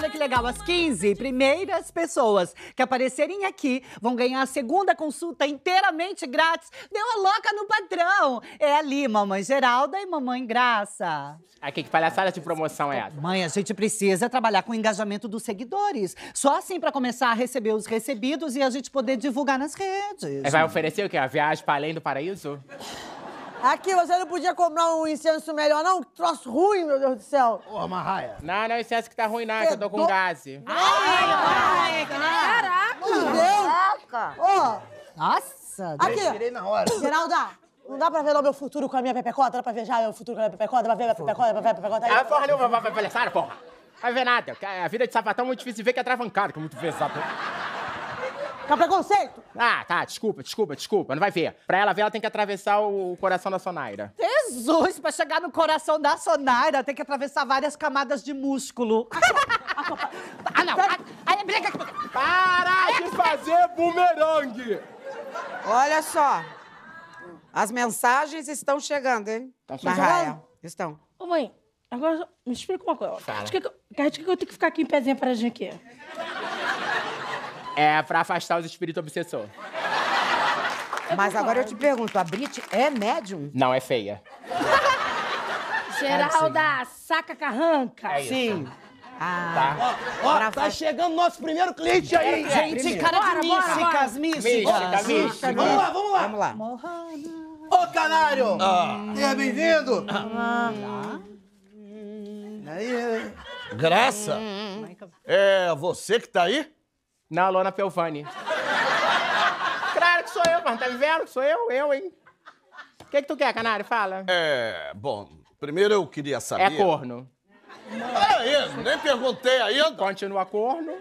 Olha que legal, as 15 primeiras pessoas que aparecerem aqui vão ganhar a segunda consulta inteiramente grátis. Deu a louca no patrão. É ali, mamãe Geralda e mamãe Graça. Aqui, que palhaçada de promoção é essa? Mãe, a gente precisa trabalhar com o engajamento dos seguidores. Só assim para começar a receber os recebidos e a gente poder divulgar nas redes. Vai oferecer o quê? A viagem para além do paraíso? Aqui, você não podia comprar um incenso melhor, não? Que troço ruim, meu Deus do céu. Porra, Marraia. Não, não é incenso que tá ruim, não. Que eu tô com gás. Ai, Marraia, caraca. Caraca. Porra. Nossa. Aqui. Eu na hora. Geralda. Não dá pra ver o meu futuro com a minha pepecota? Dá pra ver já o futuro com a minha pepecota? pra ver minha pepecota, pra ver a pepecota. Ah, porra não, vai ver porra. Vai ver nada. A vida de sapatão é muito difícil de ver que é travancado, que é muito ver, é um preconceito? Ah, tá, desculpa, desculpa, desculpa. Não vai ver. Pra ela ver, ela tem que atravessar o coração da Sonaira. Jesus, pra chegar no coração da Sonaira, tem que atravessar várias camadas de músculo. ah, não. Ah, é Para é de fazer bumerangue! Olha só. As mensagens estão chegando, hein? Estão tá chegando? Estão. Ô, mãe, agora me explica uma coisa. Fala. Acho que, que eu tenho que ficar aqui em pezinha pra gente aqui. É pra afastar os espíritos obsessor. Mas agora eu te pergunto, a Brit é médium? Não, é feia. Geralda, saca carranca. É Sim. Ah, tá. Ó, ó, tá chegando nosso primeiro cliente aí, é, gente. Primeiro. Cara de místicas, místicas. Místicas, Vamos lá, vamos lá. Vamos lá. Ô, canário! Ah. Seja é bem-vindo. Ah. Aí, Graça. Hum. É você que tá aí? Não, Lona Pelvani. claro que sou eu, mano. Tá me vendo? Sou eu, eu, hein? O que, que tu quer, canário? Fala. É, bom, primeiro eu queria saber. É corno. Peraí, é nem perguntei ainda. Continua corno.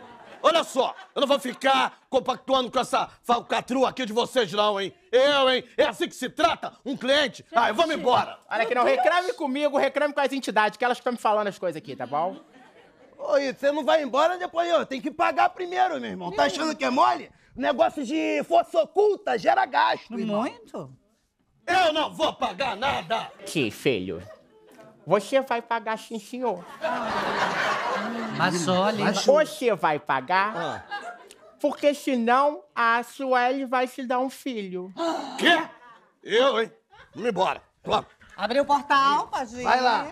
Olha só, eu não vou ficar compactuando com essa falcatrua aqui de vocês, não, hein? Eu, hein? É assim que se trata? Um cliente? Ah, eu vou me embora. Olha aqui, não reclame comigo, reclame com as entidades, que elas estão me falando as coisas aqui, tá bom? Ô, Ito, você não vai embora depois, eu Tem que pagar primeiro, meu irmão. tá achando que é mole? Negócio de força oculta gera gasto, Muito? irmão. Muito? Eu não vou pagar nada! Que filho. Você vai pagar sim, senhor. Mas olha... Mas você vai pagar... Ah. Porque senão a Sueli vai se dar um filho. Quê? Eu, hein? Vamos embora. Vamos. Abriu o portal, Pazinho. Vai lá.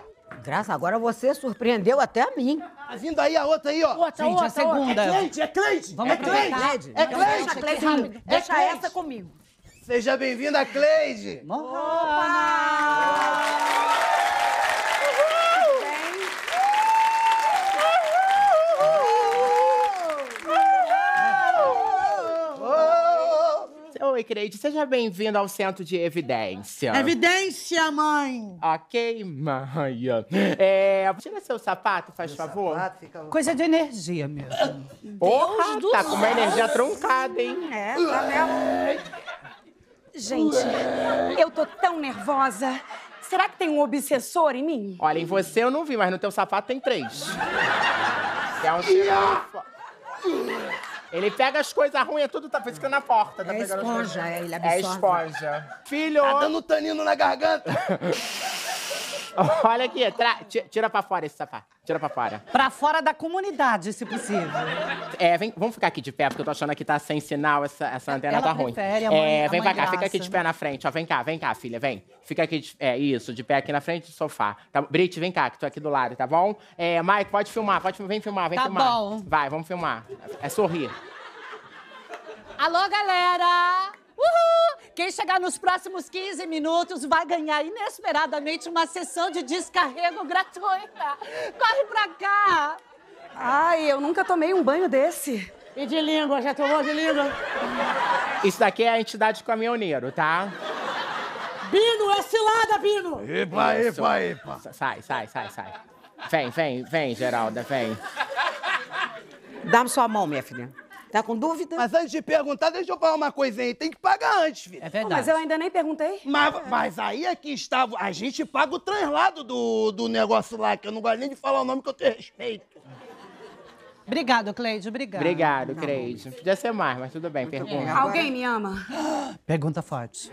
Graça, agora você surpreendeu até a mim. Tá vindo aí a outra aí, ó. Tá é outra, Gente, outra, a segunda. É Cleide, é Cleide. Vamos é, é então Cleide. É Cleide. Deixa, rápido. Deixa essa comigo. Seja bem-vinda, Cleide. Opa! Opa! Creide. Seja bem-vindo ao Centro de Evidência. Evidência, mãe! Ok, mãe. É, tira seu sapato, faz Meu favor. Sapato fica... Coisa de energia mesmo. Porra, Deus tá do com uma energia truncada, hein? É, tá mesmo. Gente, eu tô tão nervosa. Será que tem um obsessor em mim? Olha, em você eu não vi, mas no teu sapato tem três. É um... Ele pega as coisas ruins, é tudo tá ficando na porta. Tá é esponja, é, ele absorve. É esponja. Tá Filho... Tá dando tanino na garganta. Olha aqui, tira pra fora esse sapato. Tira pra fora. Pra fora da comunidade, se possível. É, vem, vamos ficar aqui de pé, porque eu tô achando que tá sem sinal, essa, essa antena Ela tá ruim. Prefere, a mãe, é, vem pra cá, graça. fica aqui de pé na frente, ó. Vem cá, vem cá, filha, vem. Fica aqui, de, é isso, de pé aqui na frente do sofá. Tá, Brit, vem cá, que tô aqui do lado, tá bom? É, Mike, pode filmar, pode, vem filmar, vem tá filmar. Tá bom. Vai, vamos filmar. É sorrir. Alô, galera! Quem chegar nos próximos 15 minutos vai ganhar inesperadamente uma sessão de descarrego gratuita. Corre pra cá! Ai, eu nunca tomei um banho desse. E de língua, já tomou de língua? Isso daqui é a entidade caminhoneiro, tá? Bino, é cilada, Bino! Epa, Isso. epa, epa. Sai, sai, sai, sai. Vem, vem, vem, Geralda, vem. Dá-me sua mão, minha filha. Tá com dúvida? Mas antes de perguntar, deixa eu falar uma coisinha aí. Tem que pagar antes, filho. É verdade. mas eu ainda nem perguntei. Mas, é. mas aí aqui é estava. A gente paga o translado do, do negócio lá, que eu não gosto nem de falar o nome que eu tenho respeito. Obrigado, Cleide. Obrigado. Obrigado, não. Cleide. Podia ser mais, mas tudo bem, Muito pergunta. Bem. Alguém me ama? Pergunta forte.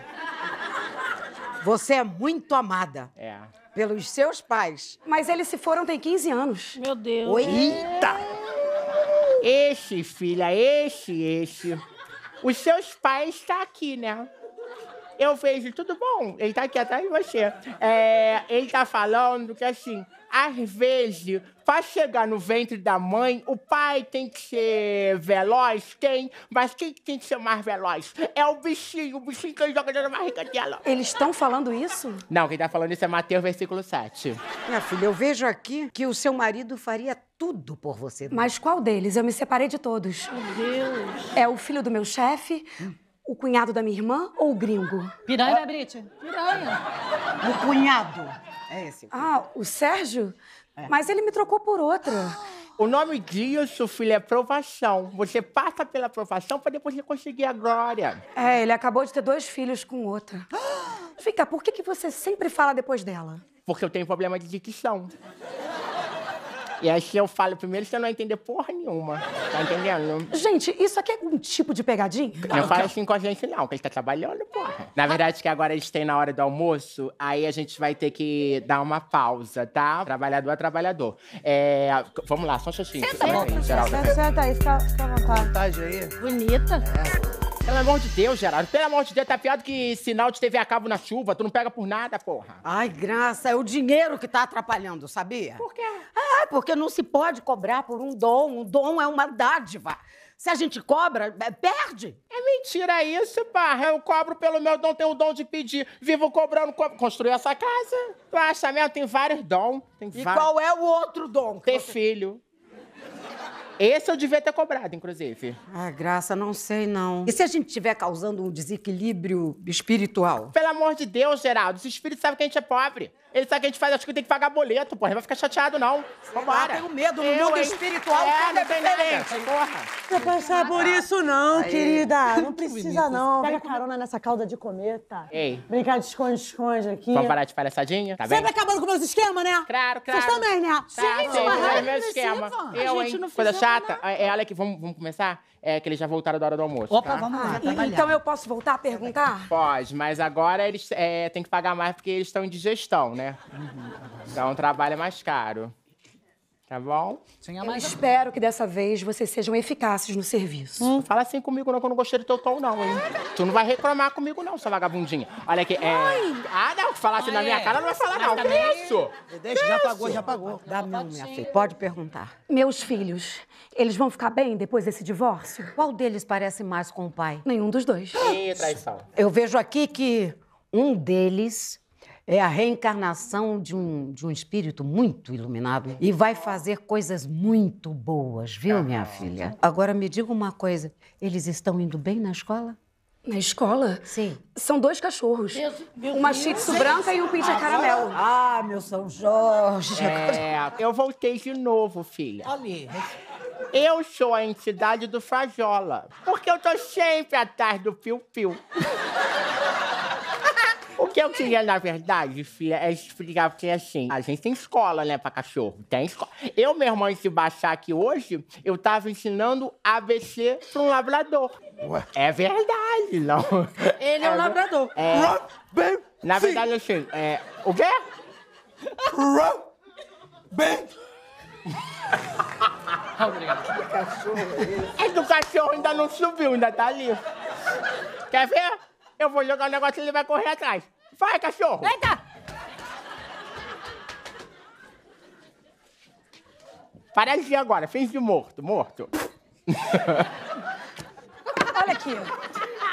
Você é muito amada. É. Pelos seus pais. Mas eles se foram tem 15 anos. Meu Deus. Oi. Eita! Esse, filha, esse, esse. Os seus pais estão tá aqui, né? Eu vejo, tudo bom? Ele está aqui atrás de você. É, ele está falando que, assim, às vezes, para chegar no ventre da mãe, o pai tem que ser veloz? Tem, mas quem tem que ser mais veloz? É o bichinho, o bichinho que tá ele joga na barriga dela. Eles estão falando isso? Não, quem está falando isso é Mateus, versículo 7. Minha filha, eu vejo aqui que o seu marido faria tudo por você. É? Mas qual deles? Eu me separei de todos. Meu Deus. É o filho do meu chefe, o cunhado da minha irmã ou o gringo? Piranha, é. Piranha. O cunhado. É esse. ah, o Sérgio? É. Mas ele me trocou por outro. O nome disso, filho, é provação. Você passa pela provação para depois conseguir a glória. É, ele acabou de ter dois filhos com outra. Vem cá, por que, que você sempre fala depois dela? Porque eu tenho problema de dicção. E aí, se eu falo primeiro, você não vai entender porra nenhuma. Tá entendendo? Gente, isso aqui é um tipo de pegadinha? Não fala assim com a gente, não, que a gente tá trabalhando, porra. Na verdade, que agora eles têm na hora do almoço, aí a gente vai ter que dar uma pausa, tá? Trabalhador a trabalhador. É, vamos lá, só um xixi. Senta, senta, senta aí, fica, fica à vontade. Vontade aí. Bonita. É. Pelo amor de Deus, Gerardo! Pelo amor de Deus, tá pior que sinal de TV a cabo na chuva. Tu não pega por nada, porra. Ai, graça, é o dinheiro que tá atrapalhando, sabia? Por quê? Ah, porque não se pode cobrar por um dom. Um dom é uma dádiva. Se a gente cobra, é, perde. É mentira isso, barra. Eu cobro pelo meu dom, tenho o dom de pedir. Vivo cobrando, co construir essa casa. Tu acha mesmo? Tem vários dons. Tem e vários. qual é o outro dom? Ter você... filho. Esse eu devia ter cobrado, inclusive. Ah, graça, não sei não. E se a gente estiver causando um desequilíbrio espiritual? Pelo amor de Deus, Geraldo, os espíritos sabem que a gente é pobre. Ele sabe o que a gente faz Acho que tem que pagar boleto, porra. Ele vai ficar chateado, não. Vambora. Eu ah, tenho medo. No mundo hein? espiritual, é, é não tem diferente. Porra. Não passar por isso, não, Aê. querida. Não precisa, não. Pega carona nessa calda de cometa. Tá? Ei. Brincar de esconde-esconde aqui. Vamos parar de palhaçadinha, tá bem? Sempre acabando com meus esquemas, né? Claro, claro. Vocês também, né? Tá, sim, mas... É meu esquema. Eu, hein? Coisa chata. Nada. É, é, olha que... Vamos, vamos começar? é, que eles já voltaram da hora do almoço. Opa, tá? vamos lá. Ah, então eu posso voltar a perguntar? Pode, mas agora eles é, têm que pagar mais porque eles estão em digestão, né? Uhum. Então o trabalho é mais caro. Tá bom? Sim, mais Eu espero que dessa vez vocês sejam eficazes no serviço. Hum, fala assim comigo não, que eu não gostei do teu tom, não, hein? Tu não vai reclamar comigo, não, sua vagabundinha. Olha aqui, é... Ai. Ah, não, falar assim Ai, na minha é. cara não vai falar, não. Também... Que isso? Deixa, já pagou, já pagou. Dá não, minha filha, pode perguntar. Meus filhos, eles vão ficar bem depois desse divórcio? Qual deles parece mais com o pai? Nenhum dos dois. Ih, traição. Eu vejo aqui que um deles é a reencarnação de um, de um espírito muito iluminado e vai fazer coisas muito boas, viu, minha ah. filha? Agora me diga uma coisa: eles estão indo bem na escola? Na escola? Sim. São dois cachorros. Meu, meu uma Shih Tzu branca e um Pinter Caramelo. Ah, meu São Jorge. É, eu voltei de novo, filha. Ali. Eu sou a entidade do Fajola. porque eu tô sempre atrás do Piu Piu. O que eu queria, na verdade, filha, é explicar porque assim, a gente tem escola, né, pra cachorro. Tem escola. Eu, meu irmão, antes baixar aqui hoje, eu tava ensinando ABC pra um labrador. Ué? É verdade, não. Ele é, um é labrador. É, na verdade, assim, é. O quê? Robin Obrigado. Que cachorro é esse? É do cachorro ainda não subiu, ainda tá ali. Quer ver? Eu vou jogar o negócio e ele vai correr atrás. Vai, cachorro! Eita! Paralisia agora, fez de morto, morto. Olha aqui.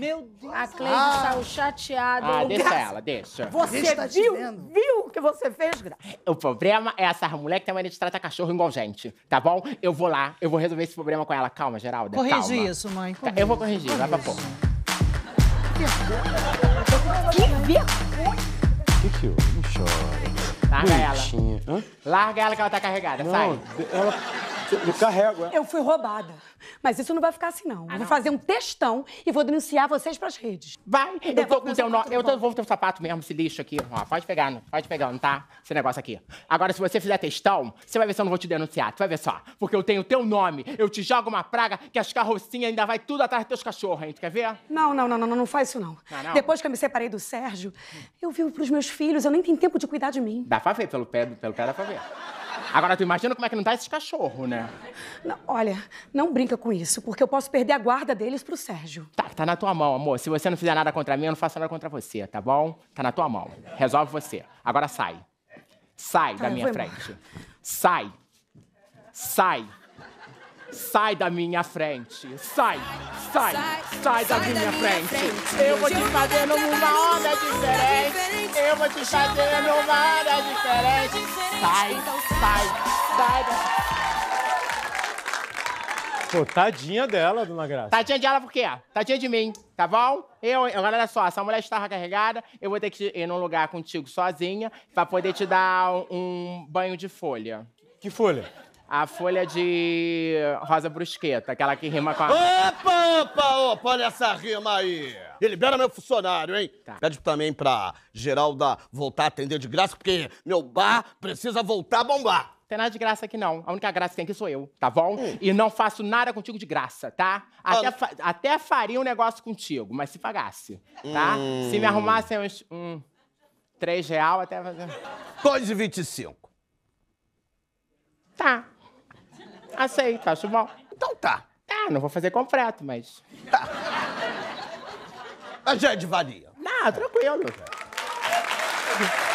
Meu Deus. A Cleide ah. saiu chateada. Ah, deixa graça. ela, deixa. Você tá viu? Viu o que você fez, Graça? O problema é essa mulher que tem mania de tratar cachorro igual gente, tá bom? Eu vou lá, eu vou resolver esse problema com ela. Calma, Geralda, Corrige calma. isso, mãe. Tá, eu vou corrigir, vai pra porra. Que vergonha! Que que que Não chora. Larga Bonitinha. ela. Hã? Larga ela que ela tá carregada, Não, sai. Ela... Eu carrego, é? Eu fui roubada. Mas isso não vai ficar assim, não. Ah, eu vou não. fazer um textão e vou denunciar vocês pras redes. Vai! Eu, tô com teu nome. Eu tô, vou teu sapato mesmo, esse lixo aqui. Ó, pode pegar, pode não tá? Esse negócio aqui. Agora, se você fizer textão, você vai ver se eu não vou te denunciar. Tu vai ver só. Porque eu tenho teu nome. Eu te jogo uma praga que as carrocinhas ainda vai tudo atrás dos teus cachorros, hein? Tu quer ver? Não, não, não, não, não faz isso, não. não. É Depois que eu me separei do Sérgio, eu vivo pros meus filhos. Eu nem tenho tempo de cuidar de mim. Dá pra ver, pelo pé, pelo pé dá pra ver. Agora, tu imagina como é que não tá esses cachorros, né? Não, olha, não brinca com isso, porque eu posso perder a guarda deles pro Sérgio. Tá, tá na tua mão, amor. Se você não fizer nada contra mim, eu não faço nada contra você, tá bom? Tá na tua mão. Resolve você. Agora sai. Sai tá, da ah, minha frente. Embora. Sai. Sai. Sai da minha frente. Sai. Sai. Sai, sai, sai da, minha, da minha frente. frente. Eu vou te fazer num onda diferente. Eu vou te fazer meu mar é diferente. Sai, sai, sai. Pô, tadinha dela, dona Graça. Tadinha dela por quê? Tadinha de mim, tá bom? Eu, agora olha só, essa mulher estava carregada, eu vou ter que ir num lugar contigo sozinha pra poder te dar um banho de folha. Que folha? a folha de rosa brusqueta, aquela que rima com a. Opa, opa, opa, olha essa rima aí! E libera meu funcionário, hein? Tá. Pede também pra Geralda voltar a atender de graça, porque meu bar precisa voltar a bombar. tem nada de graça aqui, não. A única graça que tem aqui sou eu, tá bom? Hum. E não faço nada contigo de graça, tá? Até, ah. fa até faria um negócio contigo, mas se pagasse, tá? Hum. Se me arrumassem uns. Um, três real até fazer. 2,25. Tá. Aceito, acho bom. Então tá. Ah, não vou fazer completo, mas. Tá. A gente é varia. Não, tranquilo. É